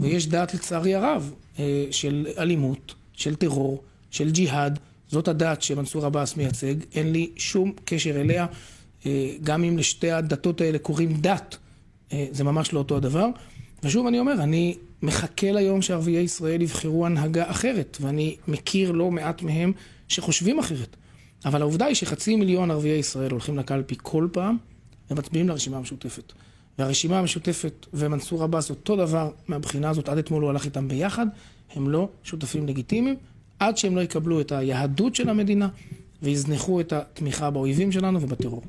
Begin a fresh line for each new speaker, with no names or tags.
ויש
דעת, לצערי הרב, אה, של אלימות, של טרור, של ג'יהאד. זאת הדעת שמנסור עבאס מייצג, אין לי שום קשר אליה. אה, גם אם לשתי הדתות האלה קוראים דת, אה, זה ממש לא אותו הדבר. ושוב אני אומר, אני מחכה ליום שערביי ישראל יבחרו הנהגה אחרת, ואני מכיר לא מעט מהם שחושבים אחרת. אבל העובדה היא שחצי מיליון ערביי ישראל הולכים לקלפי כל פעם ומצביעים לרשימה המשותפת. והרשימה המשותפת ומנסור עבאס אותו דבר מהבחינה הזאת, עד אתמול הוא הלך איתם ביחד, הם לא שותפים לגיטימיים, עד שהם לא יקבלו את היהדות של המדינה ויזנחו את התמיכה באויבים שלנו ובטרור.